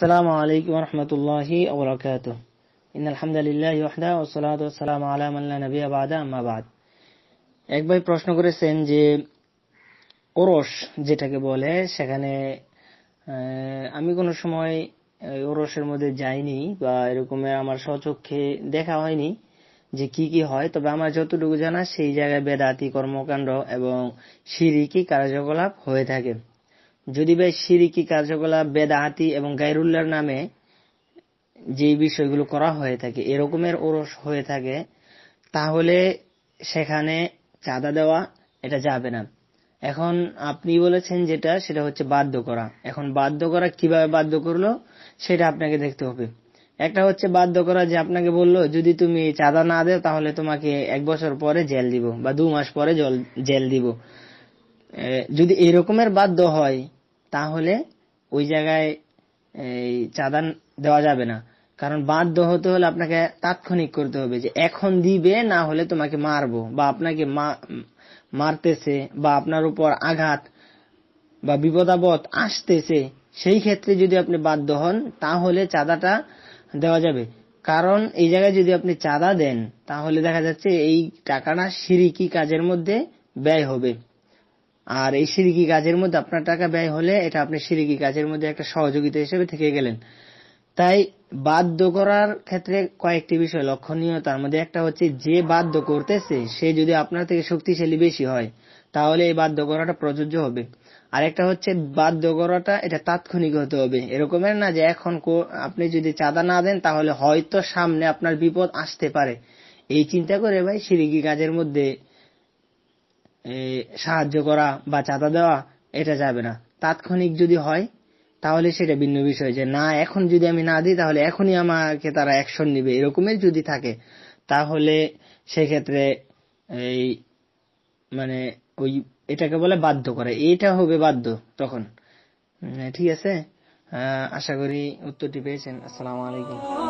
السلام عليكم ورحمة الله وبركاته إن الحمد لله وحده والصلاة والسلام على من لا نبي بعد أما بعد এক ভাই প্রশ্ন করেছেন যে ওরস যেটাকে বলে সেখানে আমি কোনো সময় ওরসের মধ্যে যাইনি বা এরকম আমার স্বচক্ষে দেখা হয়নি যে কি কি হয় তবে আমার যতটুকু জানা সেই জায়গায় বেদাতি কর্মকাণ্ড এবং সিরিকি কার্যকলাপ হয়ে থাকে যদি ভাই সিরিকি কার্যকলাপ বেদাহাতি এবং গাইরুল্লার নামে যে বিষয়গুলো করা হয়ে থাকে এরকমের ওরস হয়ে থাকে তাহলে সেখানে চাঁদা দেওয়া এটা যাবে না এখন আপনি বলেছেন যেটা সেটা হচ্ছে বাধ্য করা এখন বাধ্য করা কিভাবে বাধ্য করলো সেটা আপনাকে দেখতে হবে একটা হচ্ছে বাধ্য করা যে আপনাকে বললো যদি তুমি চাঁদা না দেও তাহলে তোমাকে এক বছর পরে জেল দিব বা দু মাস পরে জেল দিব যদি এরকমের বাধ্য হয় তাহলে ওই জায়গায় এই চাঁদা দেওয়া যাবে না কারণ বাধ্য হতে হলে আপনাকে তাৎক্ষণিক করতে হবে যে এখন দিবে না হলে তোমাকে মারবো বা আপনাকে মারতেছে বা আপনার উপর আঘাত বা বিপদাবদ আসতেছে সেই ক্ষেত্রে যদি আপনি বাধ্য হন তাহলে চাঁদাটা দেওয়া যাবে কারণ এই জায়গায় যদি আপনি চাঁদা দেন তাহলে দেখা যাচ্ছে এই টাকাটা সিরিকি কাজের মধ্যে ব্যয় হবে আর এই সিরিকি কাজের মধ্যে আপনার টাকা ব্যয় হলে এটা আপনি সিরিকি কাজের মধ্যে একটা সহযোগিতা হিসেবে থেকে গেলেন তাই বাধ্য করার ক্ষেত্রে কয়েকটি বিষয় লক্ষণীয় তার মধ্যে একটা হচ্ছে যে বাধ্য করতেছে সে যদি আপনার থেকে শক্তিশালী বেশি হয় তাহলে এই বাধ্য করাটা প্রযোজ্য হবে আরেকটা হচ্ছে বাধ্য করাটা এটা তাৎক্ষণিক হতে হবে এরকমের না যে এখন আপনি যদি চাঁদা না দেন তাহলে হয়তো সামনে আপনার বিপদ আসতে পারে এই চিন্তা করে ভাই সিরিকি কাজের মধ্যে সাহায্য করা বা চাঁদা দেওয়া এটা যাবে না তাৎক্ষণিক যদি হয় তাহলে সেটা ভিন্ন বিষয় যে না এখন যদি আমি না দিই তাহলে এখনই আমাকে তারা অ্যাকশন নিবে এরকমের যদি থাকে তাহলে সেক্ষেত্রে এই মানে ওই এটাকে বলে বাধ্য করে এটা হবে বাধ্য তখন ঠিক আছে আশা করি উত্তরটি পেয়েছেন আসসালামু আলাইকুম